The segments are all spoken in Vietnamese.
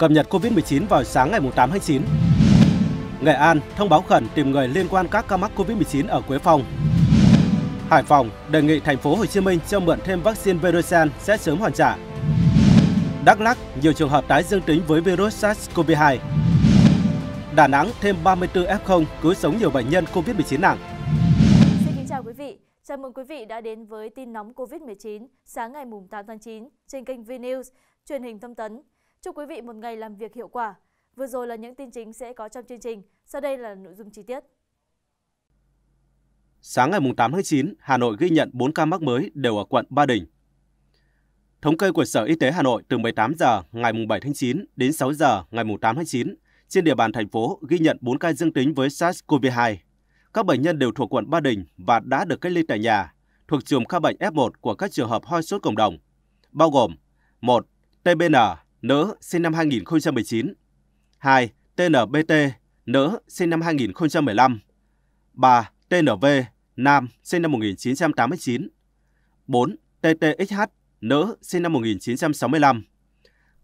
Cập nhật COVID-19 vào sáng ngày 8 tháng 9. Nghệ An thông báo khẩn tìm người liên quan các ca mắc COVID-19 ở Quế Phong. Hải Phòng đề nghị thành phố Hồ Chí Minh cho mượn thêm vaccine Verocell sẽ sớm hoàn trả. Đắk lắc nhiều trường hợp tái dương tính với virus SARS-CoV-2. Đà Nẵng thêm 34 F0 cứu sống nhiều bệnh nhân COVID-19 nặng. Xin kính chào quý vị. Chào mừng quý vị đã đến với tin nóng COVID-19 sáng ngày 8 tháng 9 trên kênh VNews, truyền hình thông tấn Chúc quý vị một ngày làm việc hiệu quả. Vừa rồi là những tin chính sẽ có trong chương trình, sau đây là nội dung chi tiết. Sáng ngày 8 tháng 9, Hà Nội ghi nhận 4 ca mắc mới đều ở quận Ba Đình. Thống kê của Sở Y tế Hà Nội từ 18 giờ ngày 7 tháng 9 đến 6 giờ ngày 8 tháng 9, trên địa bàn thành phố ghi nhận 4 ca dương tính với SARS-CoV-2. Các bệnh nhân đều thuộc quận Ba Đình và đã được cách ly tại nhà, thuộc chùm ca bệnh F1 của các trường hợp hoi sốt cộng đồng, bao gồm 1. TBN nữ, sinh năm 2019. 2. TNBT, nữ, sinh năm 2015. 3. TNV, nam, sinh năm 1989. 4. TTXH, nữ, sinh năm 1965.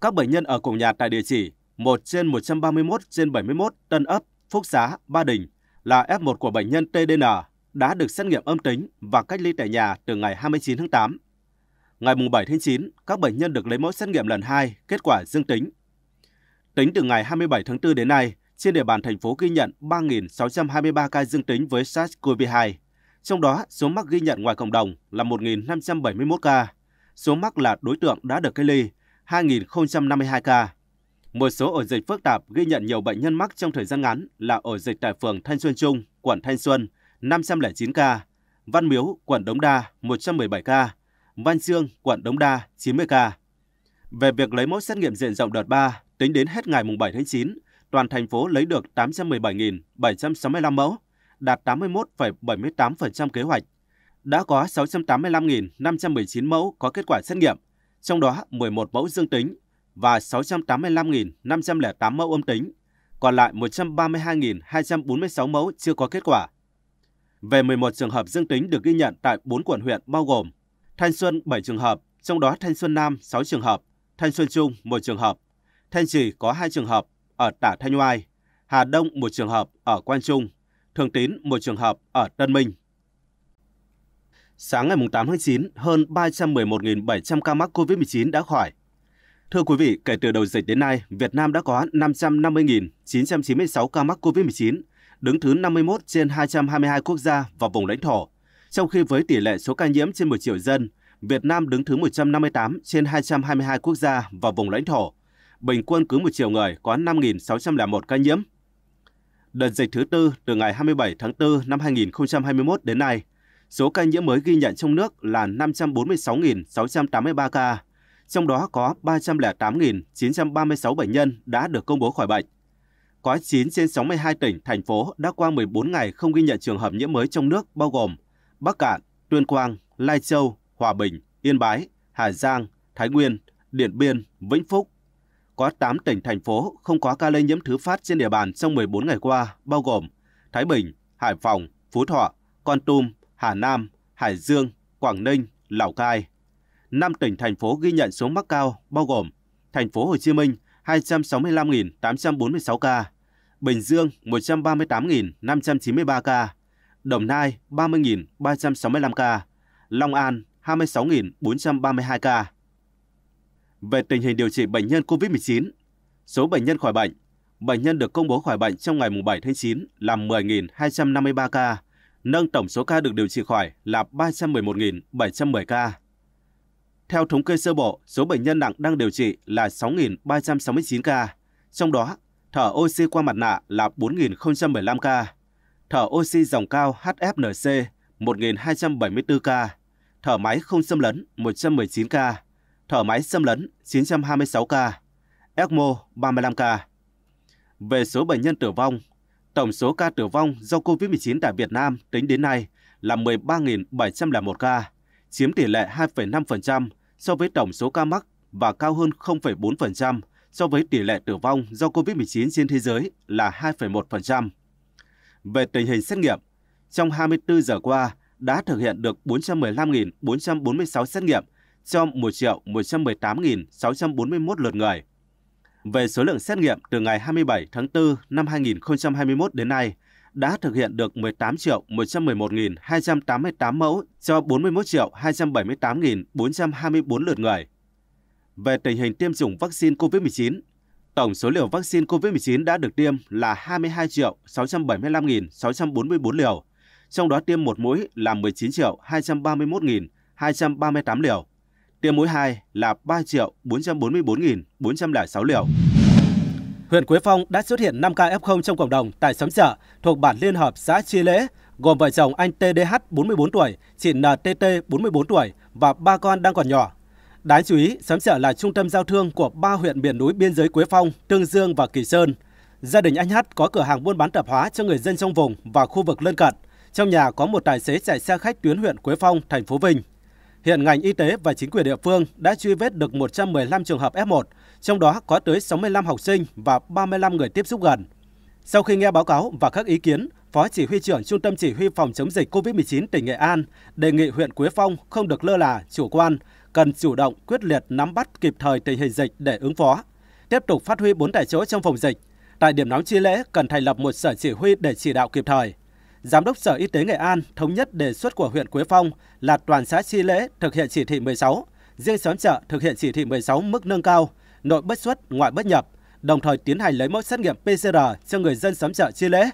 Các bệnh nhân ở cùng nhà tại địa chỉ 1 trên 131 trên 71 Tân Ấp, Phúc Xá, Ba Đình là F1 của bệnh nhân TDN đã được xét nghiệm âm tính và cách ly tại nhà từ ngày 29 tháng 8. Ngày 7 tháng 9, các bệnh nhân được lấy mẫu xét nghiệm lần 2, kết quả dương tính. Tính từ ngày 27 tháng 4 đến nay, trên địa bàn thành phố ghi nhận 3.623 ca dương tính với SARS-CoV-2. Trong đó, số mắc ghi nhận ngoài cộng đồng là 1.571 ca. Số mắc là đối tượng đã được cách ly 2.052 ca. Một số ổ dịch phức tạp ghi nhận nhiều bệnh nhân mắc trong thời gian ngắn là ổ dịch tại phường Thanh Xuân Trung, quận Thanh Xuân, 509 ca, Văn Miếu, quận Đống Đa, 117 ca, Văn Dương, quận Đống Đa 90 ca. Về việc lấy mẫu xét nghiệm diện rộng đợt 3, tính đến hết ngày 7 tháng 9, toàn thành phố lấy được 817.765 mẫu, đạt 81,78% kế hoạch. Đã có 685.519 mẫu có kết quả xét nghiệm, trong đó 11 mẫu dương tính và 685.508 mẫu âm tính, còn lại 132.246 mẫu chưa có kết quả. Về 11 trường hợp dương tính được ghi nhận tại 4 quận huyện bao gồm Thanh Xuân 7 trường hợp, trong đó Thanh Xuân Nam 6 trường hợp, Thanh Xuân Trung 1 trường hợp, Thanh Trì có 2 trường hợp ở Tả Thanh Oai, Hà Đông 1 trường hợp ở Quang Trung, Thường Tín 1 trường hợp ở Tân Minh. Sáng ngày 8 tháng 9, hơn 311.700 ca mắc COVID-19 đã khỏi. Thưa quý vị, kể từ đầu dịch đến nay, Việt Nam đã có 550.996 ca mắc COVID-19, đứng thứ 51 trên 222 quốc gia và vùng lãnh thổ trong khi với tỷ lệ số ca nhiễm trên 1 triệu dân, Việt Nam đứng thứ 158 trên 222 quốc gia và vùng lãnh thổ. Bình quân cứ 1 triệu người có 5.601 ca nhiễm. Đợt dịch thứ tư từ ngày 27 tháng 4 năm 2021 đến nay, số ca nhiễm mới ghi nhận trong nước là 546.683 ca, trong đó có 308.936 bệnh nhân đã được công bố khỏi bệnh. Có 9 trên 62 tỉnh, thành phố đã qua 14 ngày không ghi nhận trường hợp nhiễm mới trong nước, bao gồm Bắc Cạn, Tuyên Quang, Lai Châu, Hòa Bình, Yên Bái, Hà Giang, Thái Nguyên, Điện Biên, Vĩnh Phúc. Có 8 tỉnh thành phố không có ca lây nhiễm thứ phát trên địa bàn trong 14 ngày qua, bao gồm Thái Bình, Hải Phòng, Phú Thọ, Con Tum, Hà Nam, Hải Dương, Quảng Ninh, Lào Cai. 5 tỉnh thành phố ghi nhận số mắc cao bao gồm thành phố Hồ Chí Minh 265.846 ca, Bình Dương 138.593 ca, Đồng Nai 30.365 ca, Long An 26.432 ca. Về tình hình điều trị bệnh nhân COVID-19, số bệnh nhân khỏi bệnh, bệnh nhân được công bố khỏi bệnh trong ngày 7 tháng 9 là 10.253 ca, nâng tổng số ca được điều trị khỏi là 311.710 ca. Theo thống kê sơ bộ, số bệnh nhân nặng đang điều trị là 6.369 ca, trong đó thở oxy qua mặt nạ là 4.015 ca, thở oxy dòng cao HFNC 1.274 ca, thở máy không xâm lấn 119 ca, thở máy xâm lấn 926 ca, ECMO 35 ca. Về số bệnh nhân tử vong, tổng số ca tử vong do COVID-19 tại Việt Nam tính đến nay là 13.701 ca, chiếm tỷ lệ 2,5% so với tổng số ca mắc và cao hơn 0,4% so với tỷ lệ tử vong do COVID-19 trên thế giới là 2,1%. Về tình hình xét nghiệm, trong 24 giờ qua đã thực hiện được 415.446 xét nghiệm cho 1.118.641 lượt người. Về số lượng xét nghiệm từ ngày 27 tháng 4 năm 2021 đến nay, đã thực hiện được 18.111.288 mẫu cho 41.278.424 lượt người. Về tình hình tiêm chủng vaccine COVID-19, Tổng số liều vaccine COVID-19 đã được tiêm là 22 675.644 liều, trong đó tiêm một mũi là 19 231.238 liều, tiêm mũi 2 là 3 444.406 liều. Huyện Quế Phong đã xuất hiện 5 ca F0 trong cộng đồng tại xóm chợ thuộc bản Liên Hợp xã Chi Lễ, gồm vợ chồng anh TDH 44 tuổi, chị NTT 44 tuổi và ba con đang còn nhỏ. Đáng chú ý, xóm chợ là trung tâm giao thương của ba huyện miền núi biên giới Quế Phong, Tương Dương và Kỳ Sơn. Gia đình anh Hát có cửa hàng buôn bán tạp hóa cho người dân trong vùng và khu vực lân cận. Trong nhà có một tài xế chạy xe khách tuyến huyện Quế Phong, thành phố Vinh. Hiện ngành y tế và chính quyền địa phương đã truy vết được 115 trường hợp F1, trong đó có tới 65 học sinh và 35 người tiếp xúc gần. Sau khi nghe báo cáo và các ý kiến, Phó Chỉ huy trưởng Trung tâm Chỉ huy Phòng chống dịch COVID-19 tỉnh Nghệ An đề nghị huyện Quế Phong không được lơ là, chủ quan, cần chủ động quyết liệt nắm bắt kịp thời tình hình dịch để ứng phó, tiếp tục phát huy bốn tại chỗ trong phòng dịch. Tại điểm nóng chi lễ cần thành lập một sở chỉ huy để chỉ đạo kịp thời. Giám đốc Sở Y tế Nghệ An thống nhất đề xuất của huyện Quế Phong là toàn xã chi lễ thực hiện chỉ thị 16, riêng xóm chợ thực hiện chỉ thị 16 mức nâng cao, nội bất xuất, ngoại bất nhập, đồng thời tiến hành lấy mẫu xét nghiệm PCR cho người dân xóm chợ chi lễ.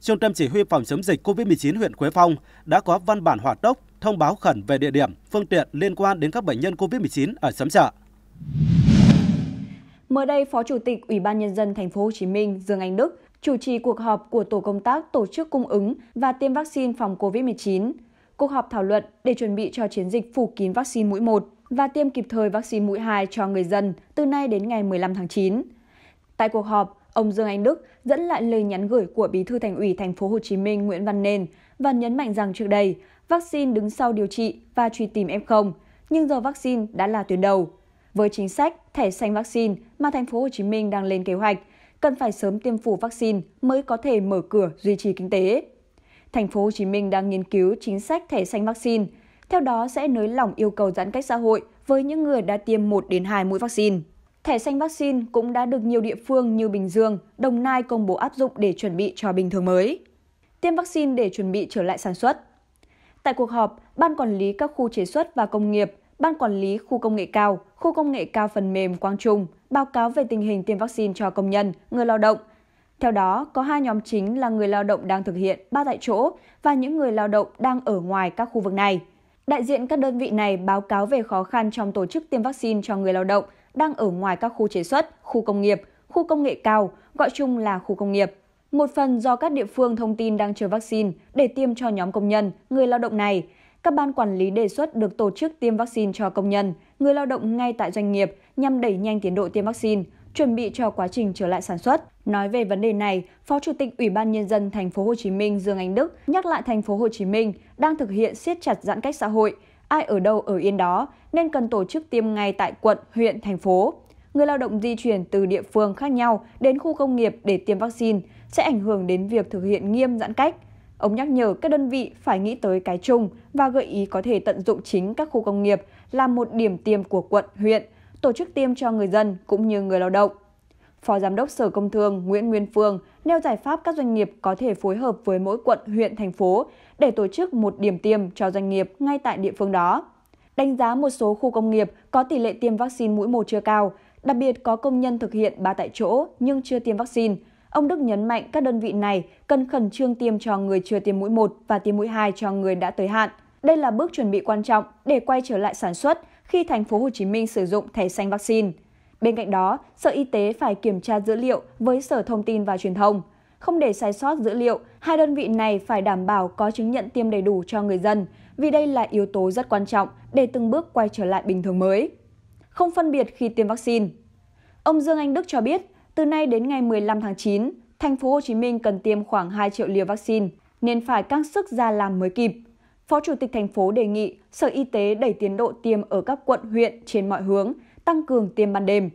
Trung tâm Chỉ huy phòng chống dịch COVID-19 huyện Quế Phong đã có văn bản hỏa tốc thông báo khẩn về địa điểm, phương tiện liên quan đến các bệnh nhân COVID-19 ở xóm chợ. Mới đây, Phó Chủ tịch Ủy ban nhân dân thành phố Hồ Chí Minh Dương Anh Đức chủ trì cuộc họp của tổ công tác tổ chức cung ứng và tiêm vaccine phòng COVID-19. Cuộc họp thảo luận để chuẩn bị cho chiến dịch phủ kín vaccine mũi 1 và tiêm kịp thời vaccine mũi 2 cho người dân từ nay đến ngày 15 tháng 9. Tại cuộc họp, ông Dương Anh Đức dẫn lại lời nhắn gửi của Bí thư Thành ủy Thành phố Hồ Chí Minh Nguyễn Văn Nên và nhấn mạnh rằng trước đây, vaccine đứng sau điều trị và truy tìm F0, nhưng giờ vaccine đã là tuyến đầu. Với chính sách thẻ xanh vaccine mà thành phố Hồ Chí Minh đang lên kế hoạch, cần phải sớm tiêm phủ vaccine mới có thể mở cửa duy trì kinh tế. Thành phố Hồ Chí Minh đang nghiên cứu chính sách thẻ xanh vaccine, theo đó sẽ nới lỏng yêu cầu giãn cách xã hội với những người đã tiêm 1 đến 2 mũi vaccine. Thẻ xanh vaccine cũng đã được nhiều địa phương như Bình Dương, Đồng Nai công bố áp dụng để chuẩn bị cho bình thường mới. Tiêm vaccine để chuẩn bị trở lại sản xuất. Tại cuộc họp, Ban Quản lý các khu chế xuất và công nghiệp, Ban Quản lý khu công nghệ cao, khu công nghệ cao phần mềm Quang Trung báo cáo về tình hình tiêm vaccine cho công nhân, người lao động. Theo đó, có hai nhóm chính là người lao động đang thực hiện ba tại chỗ và những người lao động đang ở ngoài các khu vực này. Đại diện các đơn vị này báo cáo về khó khăn trong tổ chức tiêm vaccine cho người lao động đang ở ngoài các khu chế xuất, khu công nghiệp, khu công nghệ cao, gọi chung là khu công nghiệp một phần do các địa phương thông tin đang chờ vaccine để tiêm cho nhóm công nhân, người lao động này. Các ban quản lý đề xuất được tổ chức tiêm vaccine cho công nhân, người lao động ngay tại doanh nghiệp nhằm đẩy nhanh tiến độ tiêm vaccine, chuẩn bị cho quá trình trở lại sản xuất. Nói về vấn đề này, Phó Chủ tịch Ủy ban nhân dân thành phố Hồ Chí Minh Dương Anh Đức nhắc lại thành phố Hồ Chí Minh đang thực hiện siết chặt giãn cách xã hội, ai ở đâu ở yên đó nên cần tổ chức tiêm ngay tại quận, huyện, thành phố. Người lao động di chuyển từ địa phương khác nhau đến khu công nghiệp để tiêm vaccine sẽ ảnh hưởng đến việc thực hiện nghiêm giãn cách. Ông nhắc nhở các đơn vị phải nghĩ tới cái chung và gợi ý có thể tận dụng chính các khu công nghiệp là một điểm tiêm của quận, huyện, tổ chức tiêm cho người dân cũng như người lao động. Phó Giám đốc Sở Công Thương Nguyễn Nguyên Phương nêu giải pháp các doanh nghiệp có thể phối hợp với mỗi quận, huyện, thành phố để tổ chức một điểm tiêm cho doanh nghiệp ngay tại địa phương đó. Đánh giá một số khu công nghiệp có tỷ lệ tiêm vaccine mũi một chưa cao, đặc biệt có công nhân thực hiện ba tại chỗ nhưng chưa tiêm vaccine, Ông Đức nhấn mạnh các đơn vị này cần khẩn trương tiêm cho người chưa tiêm mũi 1 và tiêm mũi 2 cho người đã tới hạn. Đây là bước chuẩn bị quan trọng để quay trở lại sản xuất khi thành phố Hồ Chí Minh sử dụng thẻ xanh vaccine. Bên cạnh đó, Sở Y tế phải kiểm tra dữ liệu với Sở Thông tin và Truyền thông. Không để sai sót dữ liệu, hai đơn vị này phải đảm bảo có chứng nhận tiêm đầy đủ cho người dân, vì đây là yếu tố rất quan trọng để từng bước quay trở lại bình thường mới. Không phân biệt khi tiêm vaccine. Ông Dương Anh Đức cho biết, từ nay đến ngày 15 tháng 9, thành phố Hồ Chí Minh cần tiêm khoảng 2 triệu liều vaccine, nên phải căng sức ra làm mới kịp. Phó Chủ tịch thành phố đề nghị Sở Y tế đẩy tiến độ tiêm ở các quận, huyện trên mọi hướng, tăng cường tiêm ban đêm.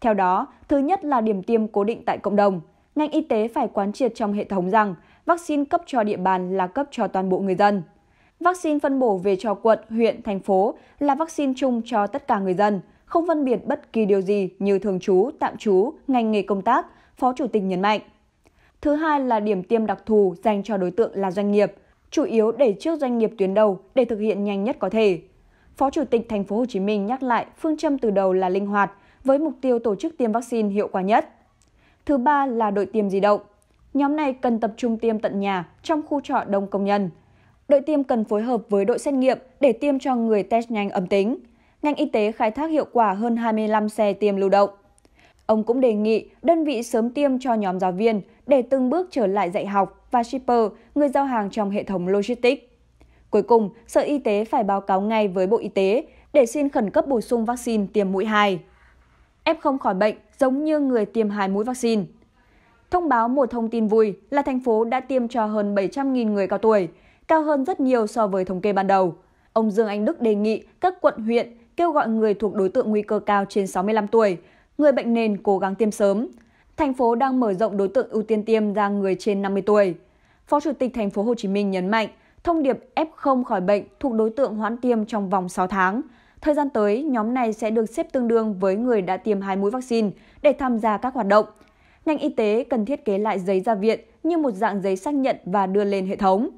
Theo đó, thứ nhất là điểm tiêm cố định tại cộng đồng. Ngành y tế phải quán triệt trong hệ thống rằng vaccine cấp cho địa bàn là cấp cho toàn bộ người dân. Vaccine phân bổ về cho quận, huyện, thành phố là vaccine chung cho tất cả người dân – không phân biệt bất kỳ điều gì như thường trú, tạm trú, ngành nghề công tác, Phó Chủ tịch nhấn mạnh. Thứ hai là điểm tiêm đặc thù dành cho đối tượng là doanh nghiệp, chủ yếu để trước doanh nghiệp tuyến đầu để thực hiện nhanh nhất có thể. Phó Chủ tịch Thành phố Hồ Chí Minh nhắc lại phương châm từ đầu là linh hoạt với mục tiêu tổ chức tiêm vaccine hiệu quả nhất. Thứ ba là đội tiêm di động. Nhóm này cần tập trung tiêm tận nhà trong khu trọ đông công nhân. Đội tiêm cần phối hợp với đội xét nghiệm để tiêm cho người test nhanh âm tính – ngành y tế khai thác hiệu quả hơn 25 xe tiêm lưu động. Ông cũng đề nghị đơn vị sớm tiêm cho nhóm giáo viên để từng bước trở lại dạy học và shipper, người giao hàng trong hệ thống logistics. Cuối cùng, Sở Y tế phải báo cáo ngay với Bộ Y tế để xin khẩn cấp bổ sung vaccine tiêm mũi 2. F0 khỏi bệnh giống như người tiêm hai mũi vaccine. Thông báo một thông tin vui là thành phố đã tiêm cho hơn 700.000 người cao tuổi, cao hơn rất nhiều so với thống kê ban đầu. Ông Dương Anh Đức đề nghị các quận huyện kêu gọi người thuộc đối tượng nguy cơ cao trên 65 tuổi, người bệnh nền cố gắng tiêm sớm. Thành phố đang mở rộng đối tượng ưu tiên tiêm ra người trên 50 tuổi. Phó Chủ tịch Thành phố Hồ Chí Minh nhấn mạnh, thông điệp F0 khỏi bệnh thuộc đối tượng hoãn tiêm trong vòng 6 tháng. Thời gian tới, nhóm này sẽ được xếp tương đương với người đã tiêm hai mũi vaccine để tham gia các hoạt động. Ngành y tế cần thiết kế lại giấy ra viện như một dạng giấy xác nhận và đưa lên hệ thống.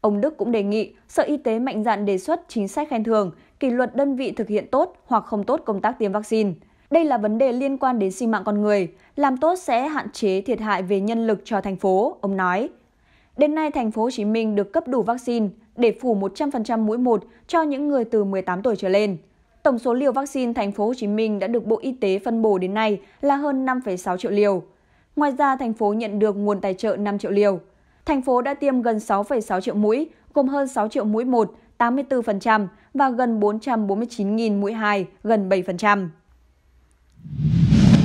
Ông Đức cũng đề nghị Sở Y tế mạnh dạn đề xuất chính sách khen thưởng kỷ luật đơn vị thực hiện tốt hoặc không tốt công tác tiêm vaccine. Đây là vấn đề liên quan đến sinh mạng con người, làm tốt sẽ hạn chế thiệt hại về nhân lực cho thành phố, ông nói. Đến nay, thành phố Hồ Chí Minh được cấp đủ vaccine để phủ 100% mũi 1 cho những người từ 18 tuổi trở lên. Tổng số liều vaccine thành phố Hồ Chí Minh đã được Bộ Y tế phân bổ đến nay là hơn 5,6 triệu liều. Ngoài ra, thành phố nhận được nguồn tài trợ 5 triệu liều. Thành phố đã tiêm gần 6,6 triệu mũi, gồm hơn 6 triệu mũi 1 tám mươi 84% và gần bốn bốn trăm 449.000 mũi hai gần 7%.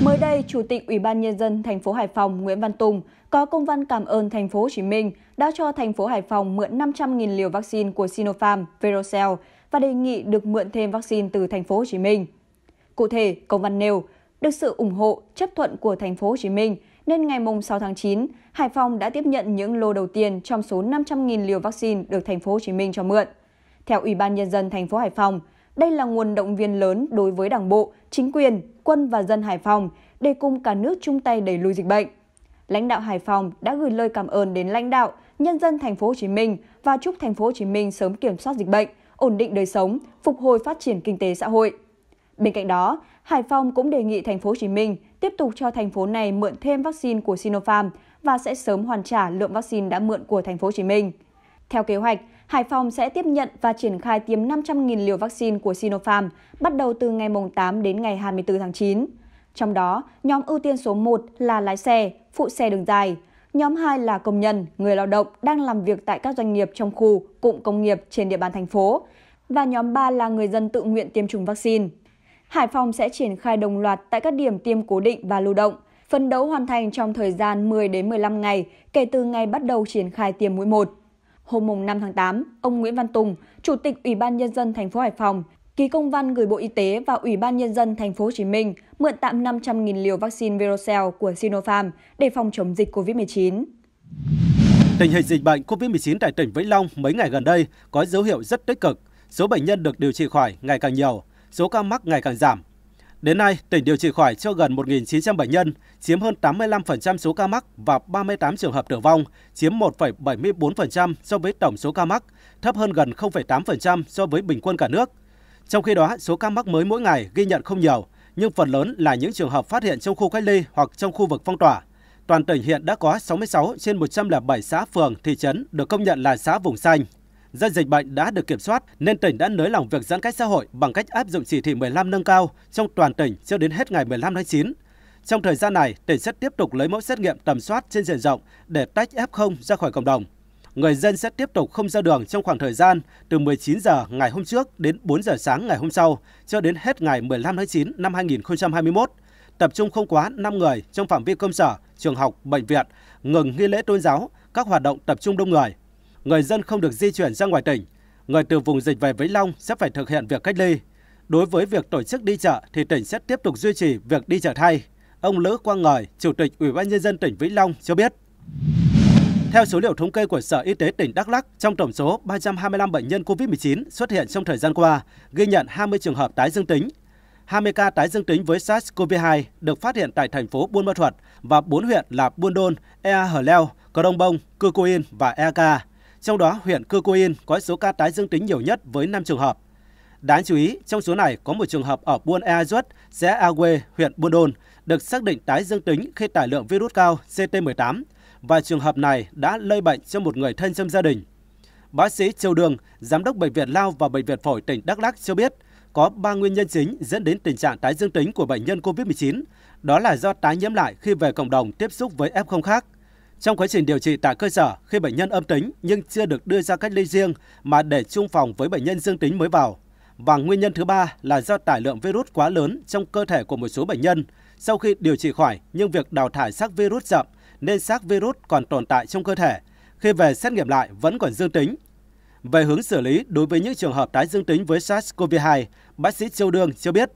Mới đây, Chủ tịch Ủy ban nhân dân thành phố Hải Phòng Nguyễn Văn Tùng có công văn cảm ơn thành phố Hồ Chí Minh đã cho thành phố Hải Phòng mượn năm trăm 000 liều vaccine của Sinopharm, Verocell và đề nghị được mượn thêm vaccine từ thành phố Hồ Chí Minh. Cụ thể, công văn nêu được sự ủng hộ, chấp thuận của thành phố Hồ Chí Minh nên ngày 6 tháng 9, Hải Phòng đã tiếp nhận những lô đầu tiên trong số 500.000 liều vaccine được thành phố Hồ Chí Minh cho mượn. Theo Ủy ban Nhân dân thành phố Hải Phòng, đây là nguồn động viên lớn đối với đảng bộ, chính quyền, quân và dân Hải Phòng để cùng cả nước chung tay đẩy lùi dịch bệnh. Lãnh đạo Hải Phòng đã gửi lời cảm ơn đến lãnh đạo, nhân dân thành phố Hồ Chí Minh và chúc thành phố Hồ Chí Minh sớm kiểm soát dịch bệnh, ổn định đời sống, phục hồi phát triển kinh tế xã hội. Bên cạnh đó, Hải Phòng cũng đề nghị thành phố Hồ Chí Minh tiếp tục cho thành phố này mượn thêm vaccine của Sinopharm và sẽ sớm hoàn trả lượng vaccine đã mượn của thành phố Hồ Chí Minh. Theo kế hoạch, Hải Phòng sẽ tiếp nhận và triển khai tiêm 500.000 liều vaccine của Sinopharm bắt đầu từ ngày 8 đến ngày 24 tháng 9. Trong đó, nhóm ưu tiên số 1 là lái xe, phụ xe đường dài. Nhóm 2 là công nhân, người lao động đang làm việc tại các doanh nghiệp trong khu, cụm công nghiệp trên địa bàn thành phố. Và nhóm 3 là người dân tự nguyện tiêm chủng vaccine. Hải Phòng sẽ triển khai đồng loạt tại các điểm tiêm cố định và lưu động, phấn đấu hoàn thành trong thời gian 10 đến 15 ngày kể từ ngày bắt đầu triển khai tiêm mũi 1. Hôm mùng 5 tháng 8, ông Nguyễn Văn Tùng, Chủ tịch Ủy ban nhân dân thành phố Hải Phòng, ký công văn gửi Bộ Y tế và Ủy ban nhân dân thành phố Hồ Chí Minh mượn tạm 500.000 liều vaccine Verocell của Sinopharm để phòng chống dịch COVID-19. Tình hình dịch bệnh COVID-19 tại tỉnh Vĩnh Long mấy ngày gần đây có dấu hiệu rất tích cực. Số bệnh nhân được điều trị khỏi ngày càng nhiều, số ca mắc ngày càng giảm, Đến nay, tỉnh điều trị khỏi cho gần 1.900 bệnh nhân, chiếm hơn 85% số ca mắc và 38 trường hợp tử vong, chiếm 1,74% so với tổng số ca mắc, thấp hơn gần 0,8% so với bình quân cả nước. Trong khi đó, số ca mắc mới mỗi ngày ghi nhận không nhiều, nhưng phần lớn là những trường hợp phát hiện trong khu cách ly hoặc trong khu vực phong tỏa. Toàn tỉnh hiện đã có 66 trên 107 xã phường, thị trấn được công nhận là xã vùng xanh do dịch bệnh đã được kiểm soát nên tỉnh đã nới lỏng việc giãn cách xã hội bằng cách áp dụng chỉ thị 15 nâng cao trong toàn tỉnh cho đến hết ngày 15 tháng 9. Trong thời gian này, tỉnh sẽ tiếp tục lấy mẫu xét nghiệm tầm soát trên diện rộng để tách F0 ra khỏi cộng đồng. Người dân sẽ tiếp tục không ra đường trong khoảng thời gian từ 19 giờ ngày hôm trước đến 4 giờ sáng ngày hôm sau cho đến hết ngày 15 tháng 9 năm 2021 tập trung không quá 5 người trong phạm vi công sở, trường học, bệnh viện, ngừng nghi lễ tôn giáo, các hoạt động tập trung đông người, người dân không được di chuyển ra ngoài tỉnh, người từ vùng dịch về Vĩnh Long sẽ phải thực hiện việc cách ly. Đối với việc tổ chức đi chợ thì tỉnh sẽ tiếp tục duy trì việc đi chợ thay. Ông Lữ Quang Ngời, Chủ tịch Ủy ban nhân dân tỉnh Vĩnh Long cho biết. Theo số liệu thống kê của Sở Y tế tỉnh Đắk Lắk, trong tổng số 325 bệnh nhân COVID-19 xuất hiện trong thời gian qua, ghi nhận 20 trường hợp tái dương tính. 20 ca tái dương tính với SARS-CoV-2 được phát hiện tại thành phố Buôn Ma Thuật và 4 huyện là Buôn Đôn, Ea Hờ Leo, Cờ Đông Bông, Cư Cô In và Ea Ca. Trong đó, huyện Cư Cô Yên có số ca tái dương tính nhiều nhất với 5 trường hợp. Đáng chú ý, trong số này có một trường hợp ở Buôn Ea Duất, xã Ague, huyện Buôn Đôn, được xác định tái dương tính khi tải lượng virus cao CT18 và trường hợp này đã lây bệnh cho một người thân trong gia đình. Bác sĩ Châu Đường, Giám đốc Bệnh viện Lao và Bệnh viện Phổi tỉnh Đắk Lắc cho biết, có 3 nguyên nhân chính dẫn đến tình trạng tái dương tính của bệnh nhân COVID-19, đó là do tái nhiễm lại khi về cộng đồng tiếp xúc với F0 khác, trong quá trình điều trị tại cơ sở, khi bệnh nhân âm tính nhưng chưa được đưa ra cách ly riêng mà để chung phòng với bệnh nhân dương tính mới vào. Và nguyên nhân thứ ba là do tải lượng virus quá lớn trong cơ thể của một số bệnh nhân. Sau khi điều trị khỏi nhưng việc đào thải xác virus chậm nên xác virus còn tồn tại trong cơ thể. Khi về xét nghiệm lại vẫn còn dương tính. Về hướng xử lý đối với những trường hợp tái dương tính với SARS-CoV-2, bác sĩ Châu Đương cho biết,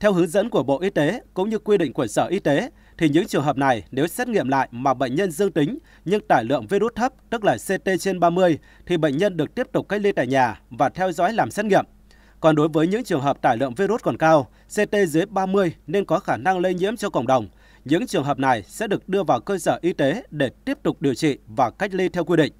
theo hướng dẫn của Bộ Y tế cũng như quy định của Sở Y tế, thì những trường hợp này nếu xét nghiệm lại mà bệnh nhân dương tính nhưng tải lượng virus thấp, tức là CT trên 30, thì bệnh nhân được tiếp tục cách ly tại nhà và theo dõi làm xét nghiệm. Còn đối với những trường hợp tải lượng virus còn cao, CT dưới 30 nên có khả năng lây nhiễm cho cộng đồng, những trường hợp này sẽ được đưa vào cơ sở y tế để tiếp tục điều trị và cách ly theo quy định.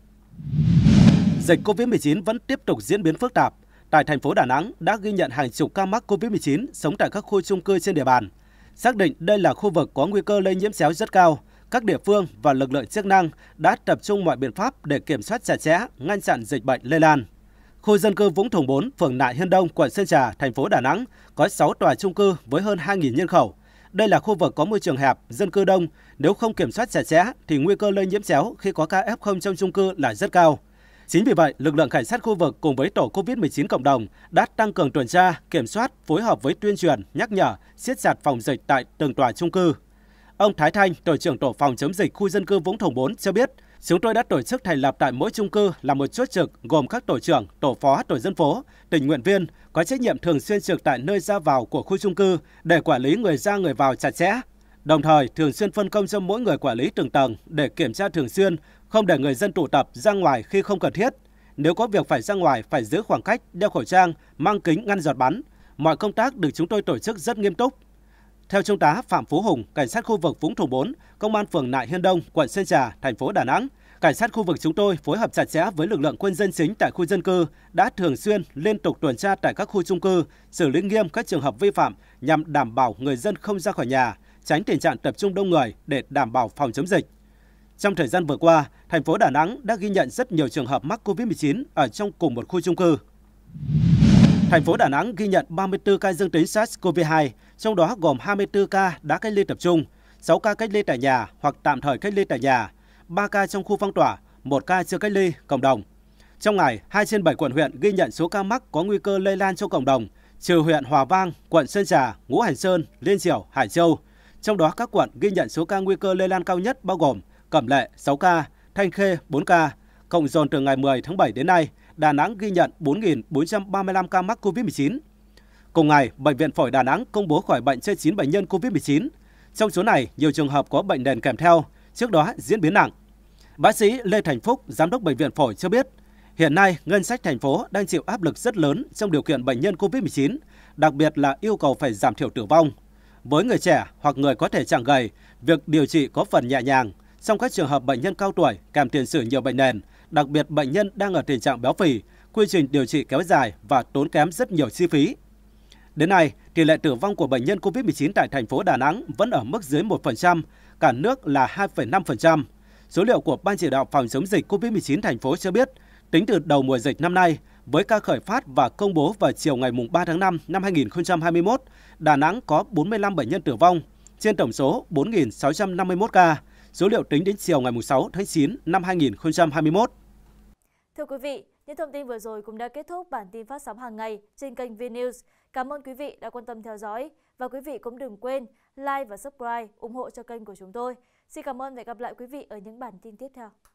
Dịch COVID-19 vẫn tiếp tục diễn biến phức tạp. Tại thành phố Đà Nẵng đã ghi nhận hàng chục ca mắc COVID-19 sống tại các khu chung cư trên địa bàn. Xác định đây là khu vực có nguy cơ lây nhiễm chéo rất cao, các địa phương và lực lượng chức năng đã tập trung mọi biện pháp để kiểm soát chặt chẽ, ngăn chặn dịch bệnh lây lan. Khu dân cư Vũng Thùng 4, phường Nại Hiên Đông, quận Sơn Trà, thành phố Đà Nẵng có 6 tòa trung cư với hơn 2.000 nhân khẩu. Đây là khu vực có môi trường hẹp, dân cư đông. Nếu không kiểm soát chặt chẽ thì nguy cơ lây nhiễm chéo khi có ca F0 trong trung cư là rất cao. Chính vì vậy, lực lượng cảnh sát khu vực cùng với tổ COVID-19 cộng đồng đã tăng cường tuần tra, kiểm soát, phối hợp với tuyên truyền, nhắc nhở, siết chặt phòng dịch tại từng tòa trung cư. Ông Thái Thanh, tổ trưởng tổ phòng chống dịch khu dân cư Vũng Thùng 4 cho biết, chúng tôi đã tổ chức thành lập tại mỗi trung cư là một chốt trực gồm các tổ trưởng, tổ phó, tổ dân phố, tình nguyện viên có trách nhiệm thường xuyên trực tại nơi ra vào của khu trung cư để quản lý người ra người vào chặt chẽ. Đồng thời, thường xuyên phân công cho mỗi người quản lý từng tầng để kiểm tra thường xuyên không để người dân tụ tập ra ngoài khi không cần thiết. Nếu có việc phải ra ngoài, phải giữ khoảng cách, đeo khẩu trang, mang kính ngăn giọt bắn. Mọi công tác được chúng tôi tổ chức rất nghiêm túc. Theo Trung tá Phạm Phú Hùng, cảnh sát khu vực Vũng Thổ 4, công an phường Nại Hiên Đông, quận Sơn Trà, thành phố Đà Nẵng, cảnh sát khu vực chúng tôi phối hợp chặt chẽ với lực lượng quân dân chính tại khu dân cư đã thường xuyên liên tục tuần tra tại các khu trung cư, xử lý nghiêm các trường hợp vi phạm nhằm đảm bảo người dân không ra khỏi nhà, tránh tình trạng tập trung đông người để đảm bảo phòng chống dịch. Trong thời gian vừa qua, thành phố Đà Nẵng đã ghi nhận rất nhiều trường hợp mắc COVID-19 ở trong cùng một khu chung cư. Thành phố Đà Nẵng ghi nhận 34 ca dương tính SARS-CoV-2, trong đó gồm 24 ca đã cách ly tập trung, 6 ca cách ly tại nhà hoặc tạm thời cách ly tại nhà, 3 ca trong khu phong tỏa, 1 ca chưa cách ly cộng đồng. Trong ngày, 2 trên 7 quận huyện ghi nhận số ca mắc có nguy cơ lây lan cho cộng đồng, trừ huyện Hòa Vang, quận Sơn Trà, Ngũ Hành Sơn, Liên Diểu, Hải Châu. Trong đó các quận ghi nhận số ca nguy cơ lây lan cao nhất bao gồm Cẩm Lệ 6 ca, Thanh Khê 4 ca. Cộng dồn từ ngày 10 tháng 7 đến nay, Đà Nẵng ghi nhận 4.435 ca mắc COVID-19. Cùng ngày, Bệnh viện Phổi Đà Nẵng công bố khỏi bệnh cho 9 bệnh nhân COVID-19. Trong số này, nhiều trường hợp có bệnh nền kèm theo, trước đó diễn biến nặng. Bác sĩ Lê Thành Phúc, Giám đốc Bệnh viện Phổi cho biết, hiện nay ngân sách thành phố đang chịu áp lực rất lớn trong điều kiện bệnh nhân COVID-19, đặc biệt là yêu cầu phải giảm thiểu tử vong. Với người trẻ hoặc người có thể trạng gầy, việc điều trị có phần nhẹ nhàng – trong các trường hợp bệnh nhân cao tuổi kèm tiền sử nhiều bệnh nền, đặc biệt bệnh nhân đang ở tình trạng béo phì, quy trình điều trị kéo dài và tốn kém rất nhiều chi phí. Đến nay, tỷ lệ tử vong của bệnh nhân covid chín tại thành phố Đà Nẵng vẫn ở mức dưới 1%, cả nước là hai 2,5%. Số liệu của Ban chỉ đạo phòng chống dịch covid chín thành phố cho biết, tính từ đầu mùa dịch năm nay, với ca khởi phát và công bố vào chiều ngày 3 tháng 5 năm 2021, Đà Nẵng có 45 bệnh nhân tử vong, trên tổng số 4.651 ca, số liệu tính đến chiều ngày 6 tháng 9 năm 2021. Thưa quý vị, những thông tin vừa rồi cũng đã kết thúc bản tin phát sóng hàng ngày trên kênh VNews. Cảm ơn quý vị đã quan tâm theo dõi và quý vị cũng đừng quên like và subscribe ủng hộ cho kênh của chúng tôi. Xin cảm ơn và hẹn gặp lại quý vị ở những bản tin tiếp theo.